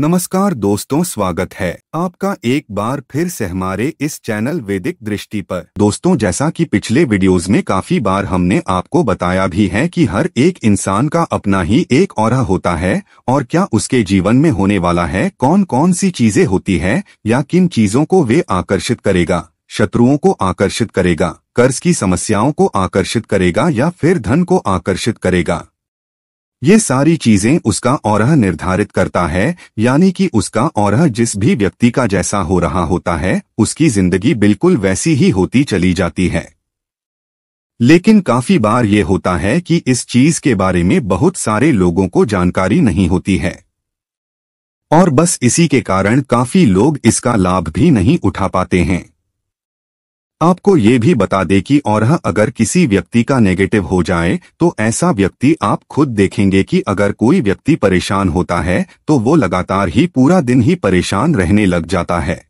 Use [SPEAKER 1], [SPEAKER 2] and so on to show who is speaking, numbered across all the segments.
[SPEAKER 1] नमस्कार दोस्तों स्वागत है आपका एक बार फिर से हमारे इस चैनल वैदिक दृष्टि पर दोस्तों जैसा कि पिछले वीडियोस में काफी बार हमने आपको बताया भी है कि हर एक इंसान का अपना ही एक और होता है और क्या उसके जीवन में होने वाला है कौन कौन सी चीजें होती है या किन चीजों को वे आकर्षित करेगा शत्रुओं को आकर्षित करेगा कर्ज की समस्याओं को आकर्षित करेगा या फिर धन को आकर्षित करेगा ये सारी चीजें उसका औरह निर्धारित करता है यानी कि उसका औरह जिस भी व्यक्ति का जैसा हो रहा होता है उसकी जिंदगी बिल्कुल वैसी ही होती चली जाती है लेकिन काफी बार ये होता है कि इस चीज के बारे में बहुत सारे लोगों को जानकारी नहीं होती है और बस इसी के कारण काफी लोग इसका लाभ भी नहीं उठा पाते हैं आपको ये भी बता दे कि और हाँ, अगर किसी व्यक्ति का नेगेटिव हो जाए तो ऐसा व्यक्ति आप खुद देखेंगे कि अगर कोई व्यक्ति परेशान होता है तो वो लगातार ही पूरा दिन ही परेशान रहने लग जाता है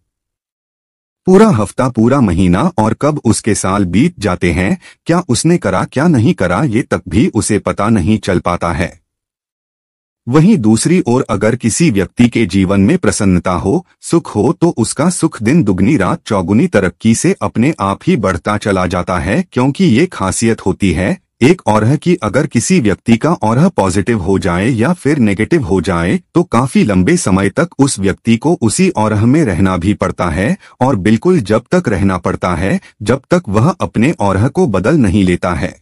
[SPEAKER 1] पूरा हफ्ता पूरा महीना और कब उसके साल बीत जाते हैं क्या उसने करा क्या नहीं करा ये तक भी उसे पता नहीं चल पाता है वहीं दूसरी ओर अगर किसी व्यक्ति के जीवन में प्रसन्नता हो सुख हो तो उसका सुख दिन दुगनी रात चौगुनी तरक्की से अपने आप ही बढ़ता चला जाता है क्योंकि ये खासियत होती है एक और है कि अगर किसी व्यक्ति का और पॉजिटिव हो जाए या फिर नेगेटिव हो जाए तो काफी लंबे समय तक उस व्यक्ति को उसी और में रहना भी पड़ता है और बिल्कुल जब तक रहना पड़ता है जब तक वह अपने और को बदल नहीं लेता है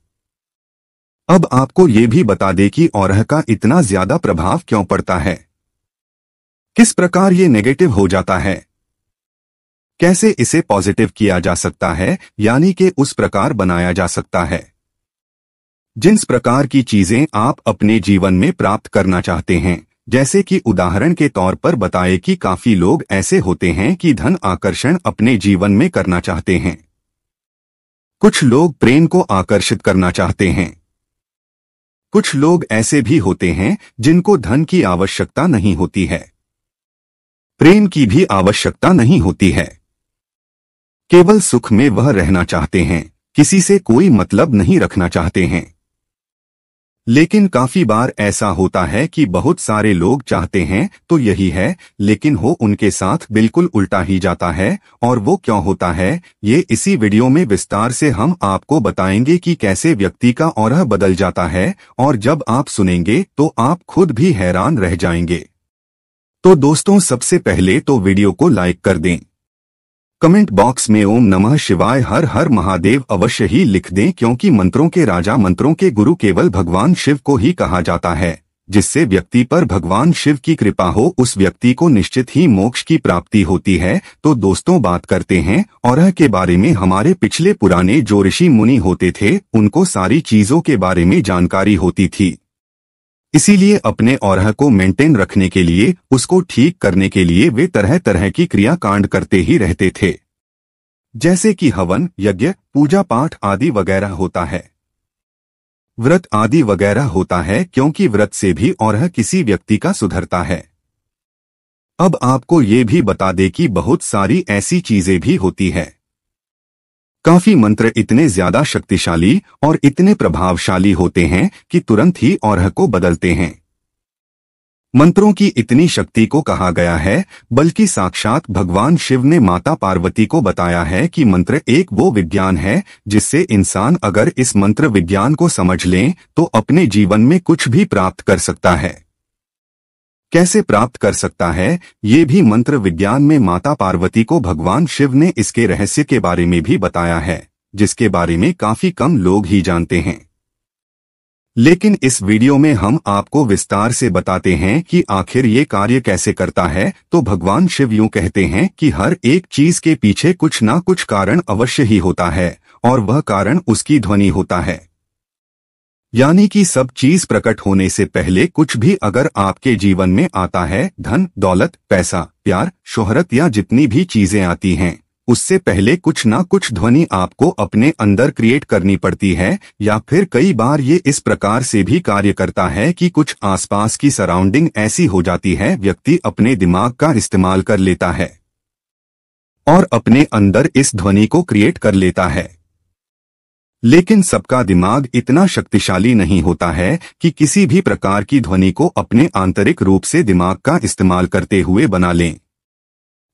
[SPEAKER 1] अब आपको ये भी बता दे कि और का इतना ज्यादा प्रभाव क्यों पड़ता है किस प्रकार ये नेगेटिव हो जाता है कैसे इसे पॉजिटिव किया जा सकता है यानी कि उस प्रकार बनाया जा सकता है जिस प्रकार की चीजें आप अपने जीवन में प्राप्त करना चाहते हैं जैसे कि उदाहरण के तौर पर बताए कि काफी लोग ऐसे होते हैं कि धन आकर्षण अपने जीवन में करना चाहते हैं कुछ लोग प्रेम को आकर्षित करना चाहते हैं कुछ लोग ऐसे भी होते हैं जिनको धन की आवश्यकता नहीं होती है प्रेम की भी आवश्यकता नहीं होती है केवल सुख में वह रहना चाहते हैं किसी से कोई मतलब नहीं रखना चाहते हैं लेकिन काफी बार ऐसा होता है कि बहुत सारे लोग चाहते हैं तो यही है लेकिन हो उनके साथ बिल्कुल उल्टा ही जाता है और वो क्यों होता है ये इसी वीडियो में विस्तार से हम आपको बताएंगे कि कैसे व्यक्ति का और बदल जाता है और जब आप सुनेंगे तो आप खुद भी हैरान रह जाएंगे तो दोस्तों सबसे पहले तो वीडियो को लाइक कर दें कमेंट बॉक्स में ओम नमः शिवाय हर हर महादेव अवश्य ही लिख दें क्योंकि मंत्रों के राजा मंत्रों के गुरु केवल भगवान शिव को ही कहा जाता है जिससे व्यक्ति पर भगवान शिव की कृपा हो उस व्यक्ति को निश्चित ही मोक्ष की प्राप्ति होती है तो दोस्तों बात करते हैं और के बारे में हमारे पिछले पुराने जो ऋषि मुनि होते थे उनको सारी चीजों के बारे में जानकारी होती थी इसीलिए अपने और को मेंटेन रखने के लिए उसको ठीक करने के लिए वे तरह तरह की क्रिया कांड करते ही रहते थे जैसे कि हवन यज्ञ पूजा पाठ आदि वगैरह होता है व्रत आदि वगैरह होता है क्योंकि व्रत से भी और किसी व्यक्ति का सुधरता है अब आपको ये भी बता दे कि बहुत सारी ऐसी चीजें भी होती हैं काफी मंत्र इतने ज्यादा शक्तिशाली और इतने प्रभावशाली होते हैं कि तुरंत ही और को बदलते हैं मंत्रों की इतनी शक्ति को कहा गया है बल्कि साक्षात भगवान शिव ने माता पार्वती को बताया है कि मंत्र एक वो विज्ञान है जिससे इंसान अगर इस मंत्र विज्ञान को समझ लें तो अपने जीवन में कुछ भी प्राप्त कर सकता है कैसे प्राप्त कर सकता है ये भी मंत्र विज्ञान में माता पार्वती को भगवान शिव ने इसके रहस्य के बारे में भी बताया है जिसके बारे में काफी कम लोग ही जानते हैं लेकिन इस वीडियो में हम आपको विस्तार से बताते हैं कि आखिर ये कार्य कैसे करता है तो भगवान शिव यूँ कहते हैं कि हर एक चीज के पीछे कुछ ना कुछ कारण अवश्य ही होता है और वह कारण उसकी ध्वनि होता है यानी कि सब चीज प्रकट होने से पहले कुछ भी अगर आपके जीवन में आता है धन दौलत पैसा प्यार शोहरत या जितनी भी चीजें आती हैं उससे पहले कुछ ना कुछ ध्वनि आपको अपने अंदर क्रिएट करनी पड़ती है या फिर कई बार ये इस प्रकार से भी कार्य करता है कि कुछ आसपास की सराउंडिंग ऐसी हो जाती है व्यक्ति अपने दिमाग का इस्तेमाल कर लेता है और अपने अंदर इस ध्वनि को क्रिएट कर लेता है लेकिन सबका दिमाग इतना शक्तिशाली नहीं होता है कि किसी भी प्रकार की ध्वनि को अपने आंतरिक रूप से दिमाग का इस्तेमाल करते हुए बना लें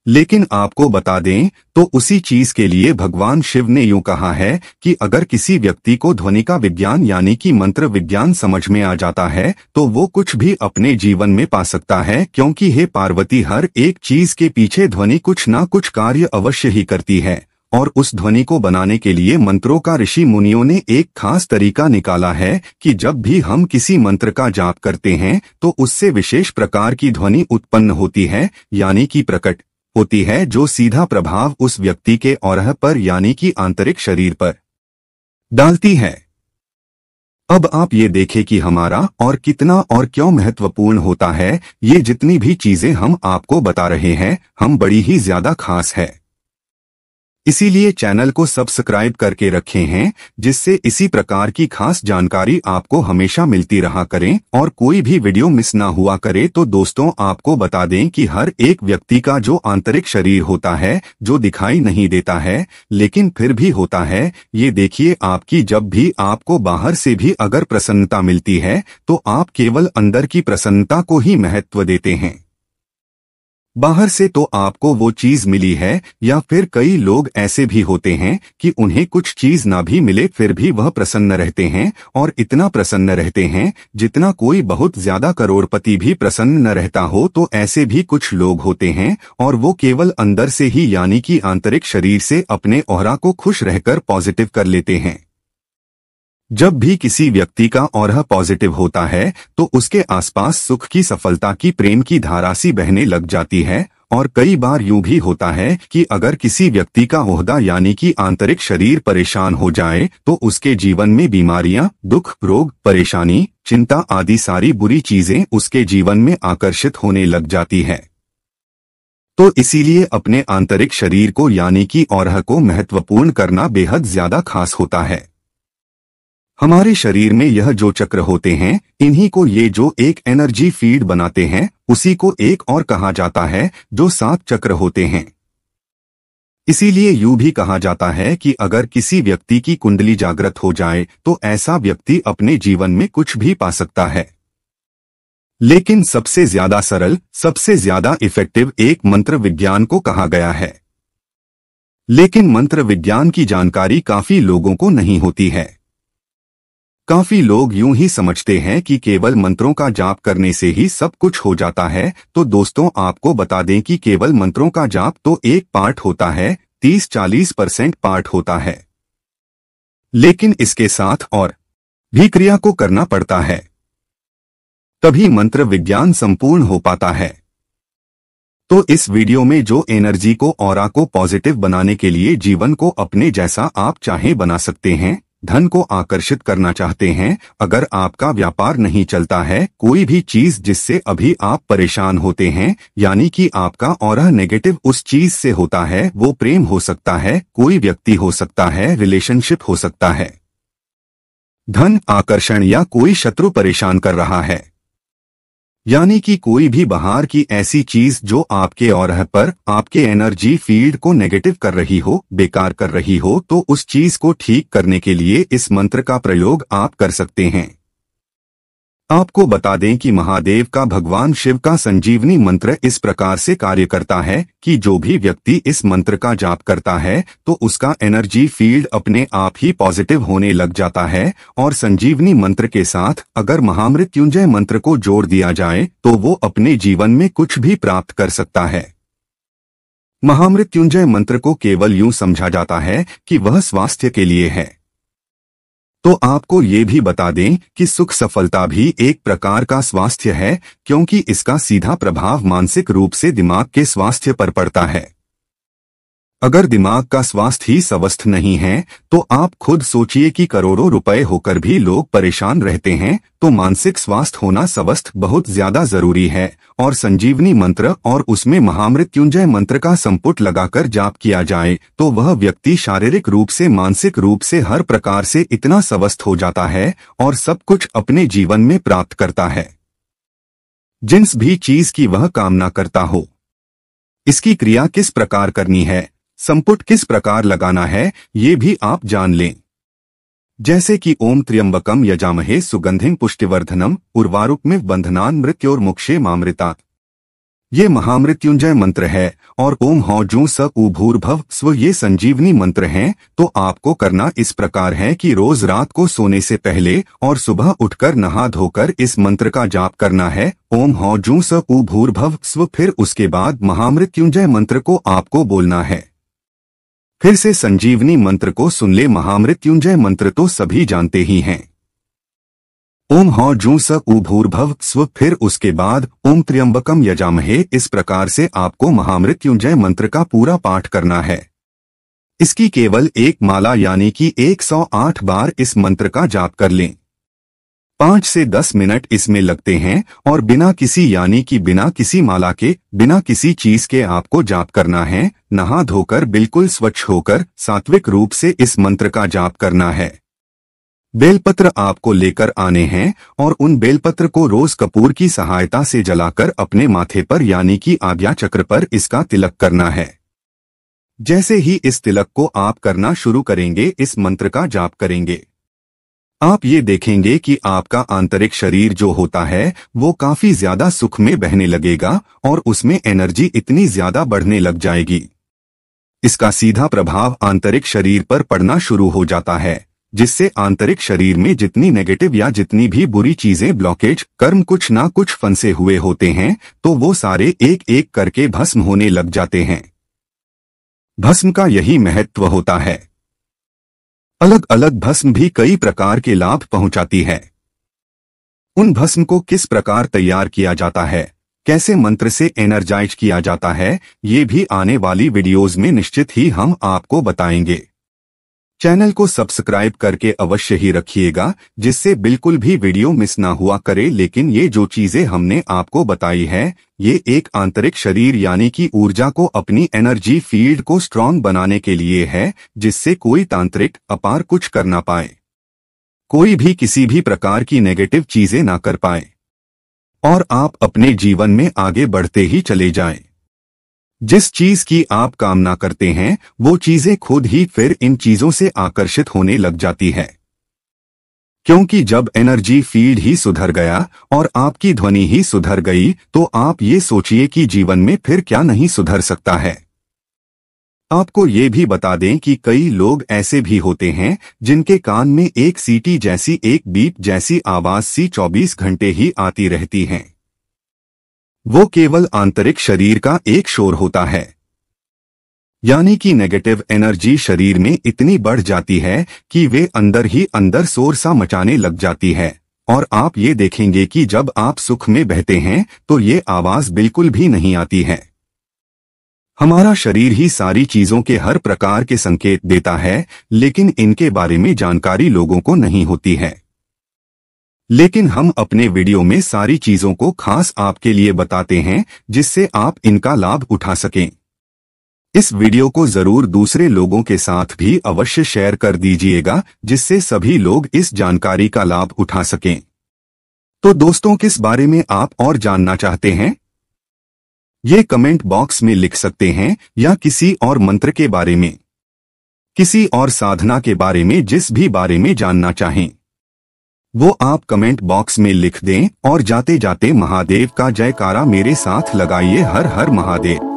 [SPEAKER 1] लेकिन आपको बता दें तो उसी चीज के लिए भगवान शिव ने यूं कहा है कि अगर किसी व्यक्ति को ध्वनि का विज्ञान यानी कि मंत्र विज्ञान समझ में आ जाता है तो वो कुछ भी अपने जीवन में पा सकता है क्योंकि हे पार्वती हर एक चीज के पीछे ध्वनि कुछ ना कुछ कार्य अवश्य ही करती है और उस ध्वनि को बनाने के लिए मंत्रों का ऋषि मुनियों ने एक खास तरीका निकाला है कि जब भी हम किसी मंत्र का जाप करते हैं तो उससे विशेष प्रकार की ध्वनि उत्पन्न होती है यानी कि प्रकट होती है जो सीधा प्रभाव उस व्यक्ति के और पर यानी कि आंतरिक शरीर पर डालती है अब आप ये देखें कि हमारा और कितना और क्यों महत्वपूर्ण होता है ये जितनी भी चीजें हम आपको बता रहे हैं हम बड़ी ही ज्यादा खास है इसीलिए चैनल को सब्सक्राइब करके रखे हैं जिससे इसी प्रकार की खास जानकारी आपको हमेशा मिलती रहा करें और कोई भी वीडियो मिस ना हुआ करे तो दोस्तों आपको बता दें कि हर एक व्यक्ति का जो आंतरिक शरीर होता है जो दिखाई नहीं देता है लेकिन फिर भी होता है ये देखिए आपकी जब भी आपको बाहर से भी अगर प्रसन्नता मिलती है तो आप केवल अंदर की प्रसन्नता को ही महत्व देते हैं बाहर से तो आपको वो चीज मिली है या फिर कई लोग ऐसे भी होते हैं कि उन्हें कुछ चीज ना भी मिले फिर भी वह प्रसन्न रहते हैं और इतना प्रसन्न रहते हैं जितना कोई बहुत ज्यादा करोड़पति भी प्रसन्न न रहता हो तो ऐसे भी कुछ लोग होते हैं और वो केवल अंदर से ही यानी कि आंतरिक शरीर से अपने ओहरा को खुश रहकर पॉजिटिव कर लेते हैं जब भी किसी व्यक्ति का और पॉजिटिव होता है तो उसके आसपास सुख की सफलता की प्रेम की धारा सी बहने लग जाती है और कई बार यूं भी होता है कि अगर किसी व्यक्ति का ओहदा यानी कि आंतरिक शरीर परेशान हो जाए तो उसके जीवन में बीमारियां, दुख रोग परेशानी चिंता आदि सारी बुरी चीजें उसके जीवन में आकर्षित होने लग जाती है तो इसीलिए अपने आंतरिक शरीर को यानी कि और को महत्वपूर्ण करना बेहद ज्यादा खास होता है हमारे शरीर में यह जो चक्र होते हैं इन्हीं को ये जो एक एनर्जी फीड बनाते हैं उसी को एक और कहा जाता है जो सात चक्र होते हैं इसीलिए यू भी कहा जाता है कि अगर किसी व्यक्ति की कुंडली जागृत हो जाए तो ऐसा व्यक्ति अपने जीवन में कुछ भी पा सकता है लेकिन सबसे ज्यादा सरल सबसे ज्यादा इफेक्टिव एक मंत्र विज्ञान को कहा गया है लेकिन मंत्र विज्ञान की जानकारी काफी लोगों को नहीं होती है काफी लोग यूं ही समझते हैं कि केवल मंत्रों का जाप करने से ही सब कुछ हो जाता है तो दोस्तों आपको बता दें कि केवल मंत्रों का जाप तो एक पार्ट होता है 30-40 परसेंट पार्ट होता है लेकिन इसके साथ और भी क्रिया को करना पड़ता है तभी मंत्र विज्ञान संपूर्ण हो पाता है तो इस वीडियो में जो एनर्जी को और को पॉजिटिव बनाने के लिए जीवन को अपने जैसा आप चाहें बना सकते हैं धन को आकर्षित करना चाहते हैं अगर आपका व्यापार नहीं चलता है कोई भी चीज जिससे अभी आप परेशान होते हैं यानी कि आपका और नेगेटिव उस चीज से होता है वो प्रेम हो सकता है कोई व्यक्ति हो सकता है रिलेशनशिप हो सकता है धन आकर्षण या कोई शत्रु परेशान कर रहा है यानी कि कोई भी बाहर की ऐसी चीज जो आपके और पर आपके एनर्जी फील्ड को नेगेटिव कर रही हो बेकार कर रही हो तो उस चीज को ठीक करने के लिए इस मंत्र का प्रयोग आप कर सकते हैं आपको बता दें कि महादेव का भगवान शिव का संजीवनी मंत्र इस प्रकार से कार्य करता है कि जो भी व्यक्ति इस मंत्र का जाप करता है तो उसका एनर्जी फील्ड अपने आप ही पॉजिटिव होने लग जाता है और संजीवनी मंत्र के साथ अगर महामृत्युंजय मंत्र को जोड़ दिया जाए तो वो अपने जीवन में कुछ भी प्राप्त कर सकता है महामृत्युंजय मंत्र को केवल यूं समझा जाता है कि वह स्वास्थ्य के लिए है तो आपको ये भी बता दें कि सुख सफलता भी एक प्रकार का स्वास्थ्य है क्योंकि इसका सीधा प्रभाव मानसिक रूप से दिमाग के स्वास्थ्य पर पड़ता है अगर दिमाग का स्वास्थ्य ही स्वस्थ नहीं है तो आप खुद सोचिए कि करोड़ों रुपए होकर भी लोग परेशान रहते हैं तो मानसिक स्वास्थ्य होना स्वस्थ बहुत ज्यादा जरूरी है और संजीवनी मंत्र और उसमें महामृत्युंजय मंत्र का संपुट लगाकर जाप किया जाए तो वह व्यक्ति शारीरिक रूप से मानसिक रूप से हर प्रकार से इतना स्वस्थ हो जाता है और सब कुछ अपने जीवन में प्राप्त करता है जिन्स भी चीज की वह कामना करता हो इसकी क्रिया किस प्रकार करनी है संपुट किस प्रकार लगाना है ये भी आप जान लें जैसे कि ओम त्र्यंबकम यजामहे सुगंधिम पुष्टिवर्धनम उर्वारुक में बंधनान मृत्योर मुक्षे मामृता ये महामृत्युंजय मंत्र है और ओम हौ जू स उभूर्भव स्व ये संजीवनी मंत्र हैं तो आपको करना इस प्रकार है कि रोज रात को सोने से पहले और सुबह उठकर नहा धोकर इस मंत्र का जाप करना है ओम हौ जू स उभूर्भव स्व फिर उसके बाद महामृत्युंजय मंत्र को आपको बोलना है फिर से संजीवनी मंत्र को सुन ले महामृत्युंजय मंत्र तो सभी जानते ही हैं ओम हौ जू स उभूर्भव स्व फिर उसके बाद ओम त्र्यंबकम यजामहे इस प्रकार से आपको महामृत्युंजय मंत्र का पूरा पाठ करना है इसकी केवल एक माला यानी कि 108 बार इस मंत्र का जाप कर लें पाँच से दस मिनट इसमें लगते हैं और बिना किसी यानी कि बिना किसी माला के बिना किसी चीज के आपको जाप करना है नहा धोकर बिल्कुल स्वच्छ होकर सात्विक रूप से इस मंत्र का जाप करना है बेलपत्र आपको लेकर आने हैं और उन बेलपत्र को रोज कपूर की सहायता से जलाकर अपने माथे पर यानी कि आज्ञा चक्र पर इसका तिलक करना है जैसे ही इस तिलक को आप करना शुरू करेंगे इस मंत्र का जाप करेंगे आप ये देखेंगे कि आपका आंतरिक शरीर जो होता है वो काफी ज्यादा सुख में बहने लगेगा और उसमें एनर्जी इतनी ज्यादा बढ़ने लग जाएगी इसका सीधा प्रभाव आंतरिक शरीर पर पड़ना शुरू हो जाता है जिससे आंतरिक शरीर में जितनी नेगेटिव या जितनी भी बुरी चीजें ब्लॉकेज कर्म कुछ ना कुछ फंसे हुए होते हैं तो वो सारे एक एक करके भस्म होने लग जाते हैं भस्म का यही महत्व होता है अलग अलग भस्म भी कई प्रकार के लाभ पहुंचाती है उन भस्म को किस प्रकार तैयार किया जाता है कैसे मंत्र से एनर्जाइज किया जाता है ये भी आने वाली वीडियोस में निश्चित ही हम आपको बताएंगे चैनल को सब्सक्राइब करके अवश्य ही रखिएगा जिससे बिल्कुल भी वीडियो मिस ना हुआ करे लेकिन ये जो चीज़ें हमने आपको बताई है ये एक आंतरिक शरीर यानी कि ऊर्जा को अपनी एनर्जी फील्ड को स्ट्रांग बनाने के लिए है जिससे कोई तांत्रिक अपार कुछ कर ना पाए कोई भी किसी भी प्रकार की नेगेटिव चीजें ना कर पाए और आप अपने जीवन में आगे बढ़ते ही चले जाएं। जिस चीज की आप कामना करते हैं वो चीजें खुद ही फिर इन चीजों से आकर्षित होने लग जाती है क्योंकि जब एनर्जी फील्ड ही सुधर गया और आपकी ध्वनि ही सुधर गई तो आप ये सोचिए कि जीवन में फिर क्या नहीं सुधर सकता है आपको ये भी बता दें कि कई लोग ऐसे भी होते हैं जिनके कान में एक सीटी जैसी एक बीप जैसी आवाज सी 24 घंटे ही आती रहती है वो केवल आंतरिक शरीर का एक शोर होता है यानी कि नेगेटिव एनर्जी शरीर में इतनी बढ़ जाती है कि वे अंदर ही अंदर शोर सा मचाने लग जाती है और आप ये देखेंगे कि जब आप सुख में बहते हैं तो ये आवाज बिल्कुल भी नहीं आती है हमारा शरीर ही सारी चीजों के हर प्रकार के संकेत देता है लेकिन इनके बारे में जानकारी लोगों को नहीं होती है लेकिन हम अपने वीडियो में सारी चीजों को खास आपके लिए बताते हैं जिससे आप इनका लाभ उठा सकें इस वीडियो को जरूर दूसरे लोगों के साथ भी अवश्य शेयर कर दीजिएगा जिससे सभी लोग इस जानकारी का लाभ उठा सकें तो दोस्तों किस बारे में आप और जानना चाहते हैं ये कमेंट बॉक्स में लिख सकते हैं या किसी और मंत्र के बारे में किसी और साधना के बारे में जिस भी बारे में जानना चाहें वो आप कमेंट बॉक्स में लिख दें और जाते जाते महादेव का जयकारा मेरे साथ लगाइए हर हर महादेव